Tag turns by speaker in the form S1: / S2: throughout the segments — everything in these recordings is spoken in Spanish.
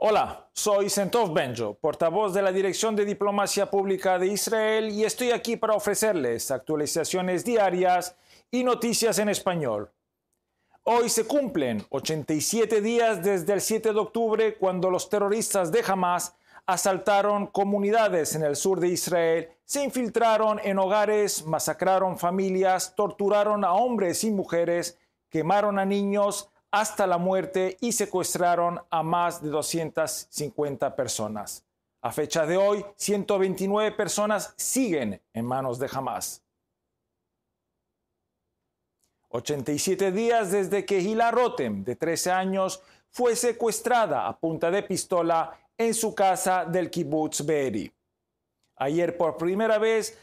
S1: Hola, soy Sentov Benjo, portavoz de la Dirección de Diplomacia Pública de Israel y estoy aquí para ofrecerles actualizaciones diarias y noticias en español. Hoy se cumplen 87 días desde el 7 de octubre cuando los terroristas de Hamas asaltaron comunidades en el sur de Israel, se infiltraron en hogares, masacraron familias, torturaron a hombres y mujeres, quemaron a niños, hasta la muerte y secuestraron a más de 250 personas. A fecha de hoy, 129 personas siguen en manos de Hamas. 87 días desde que Hila Rotem, de 13 años, fue secuestrada a punta de pistola en su casa del kibbutz Beeri. Ayer por primera vez,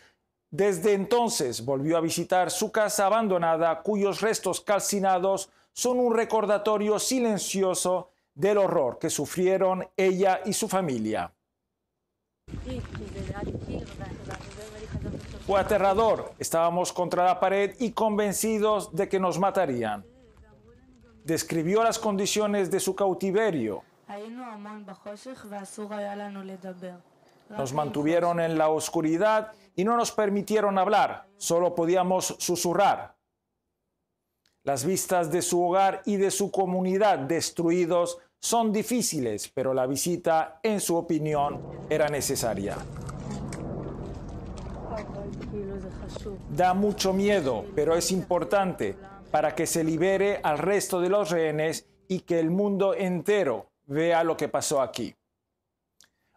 S1: desde entonces volvió a visitar su casa abandonada cuyos restos calcinados son un recordatorio silencioso del horror que sufrieron ella y su familia. Fue aterrador, estábamos contra la pared y convencidos de que nos matarían. Describió las condiciones de su cautiverio. Nos mantuvieron en la oscuridad y no nos permitieron hablar, solo podíamos susurrar. Las vistas de su hogar y de su comunidad destruidos son difíciles, pero la visita, en su opinión, era necesaria. Da mucho miedo, pero es importante para que se libere al resto de los rehenes y que el mundo entero vea lo que pasó aquí.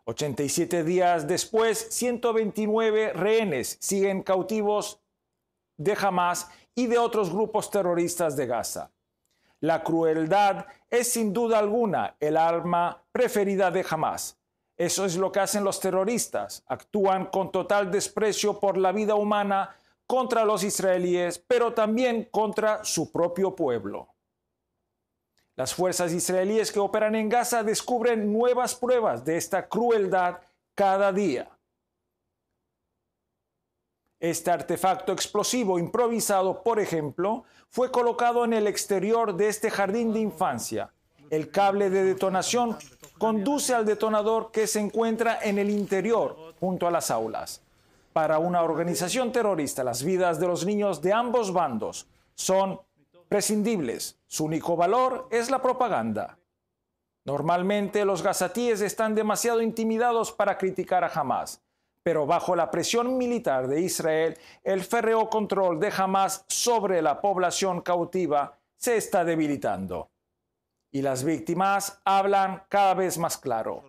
S1: 87 días después, 129 rehenes siguen cautivos de Hamas y de otros grupos terroristas de Gaza. La crueldad es sin duda alguna el arma preferida de Hamas. Eso es lo que hacen los terroristas. Actúan con total desprecio por la vida humana contra los israelíes, pero también contra su propio pueblo. Las fuerzas israelíes que operan en Gaza descubren nuevas pruebas de esta crueldad cada día. Este artefacto explosivo improvisado, por ejemplo, fue colocado en el exterior de este jardín de infancia. El cable de detonación conduce al detonador que se encuentra en el interior, junto a las aulas. Para una organización terrorista, las vidas de los niños de ambos bandos son prescindibles. Su único valor es la propaganda. Normalmente los gazatíes están demasiado intimidados para criticar a Hamas pero bajo la presión militar de Israel, el férreo control de Hamas sobre la población cautiva se está debilitando. Y las víctimas hablan cada vez más claro.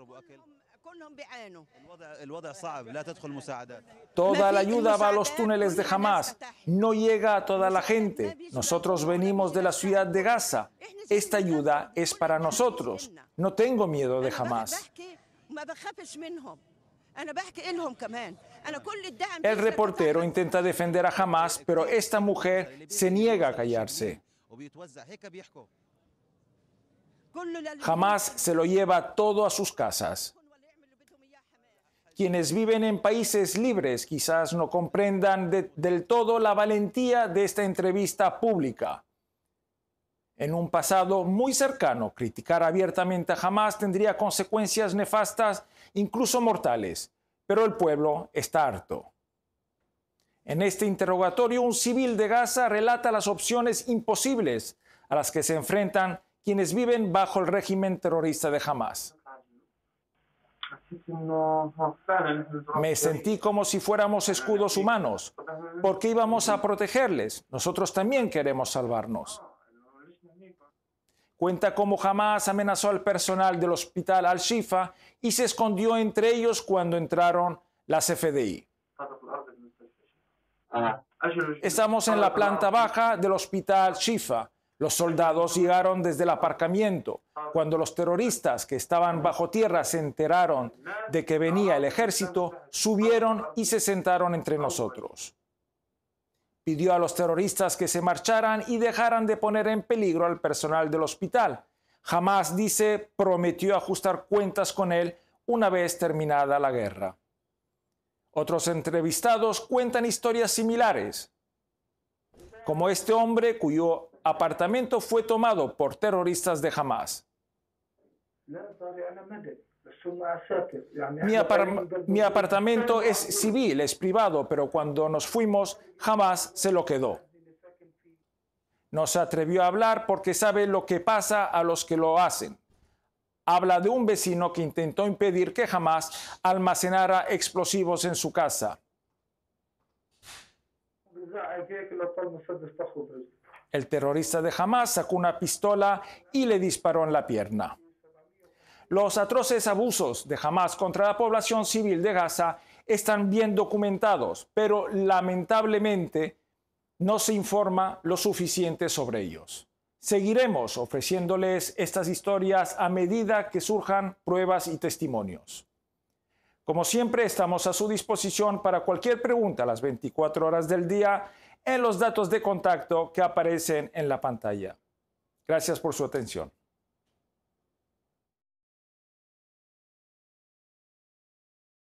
S1: Toda la ayuda va a los túneles de Hamas, no llega a toda la gente. Nosotros venimos de la ciudad de Gaza. Esta ayuda es para nosotros. No tengo miedo de Hamas. El reportero intenta defender a Hamas, pero esta mujer se niega a callarse. Hamas se lo lleva todo a sus casas. Quienes viven en países libres quizás no comprendan del todo la valentía de esta entrevista pública. En un pasado muy cercano, criticar abiertamente a Hamas tendría consecuencias nefastas, incluso mortales, pero el pueblo está harto. En este interrogatorio, un civil de Gaza relata las opciones imposibles a las que se enfrentan quienes viven bajo el régimen terrorista de Hamas. Me sentí como si fuéramos escudos humanos, porque íbamos a protegerles. Nosotros también queremos salvarnos. Cuenta cómo jamás amenazó al personal del hospital Al-Shifa y se escondió entre ellos cuando entraron las FDI. Estamos en la planta baja del hospital al Shifa. Los soldados llegaron desde el aparcamiento. Cuando los terroristas que estaban bajo tierra se enteraron de que venía el ejército, subieron y se sentaron entre nosotros pidió a los terroristas que se marcharan y dejaran de poner en peligro al personal del hospital. Jamás, dice, prometió ajustar cuentas con él una vez terminada la guerra. Otros entrevistados cuentan historias similares, como este hombre cuyo apartamento fue tomado por terroristas de Hamas. Mi, apartamento es civil, es privado, pero cuando nos fuimos jamás se lo quedó. No se atrevió a hablar porque sabe lo que pasa a los que lo hacen. Habla de un vecino que intentó impedir que jamás almacenara explosivos en su casa. El terrorista de Jamás sacó una pistola y le disparó en la pierna. Los atroces abusos de Hamas contra la población civil de Gaza están bien documentados, pero lamentablemente no se informa lo suficiente sobre ellos. Seguiremos ofreciéndoles estas historias a medida que surjan pruebas y testimonios. Como siempre, estamos a su disposición para cualquier pregunta a las 24 horas del día en los datos de contacto que aparecen en la pantalla. Gracias por su atención.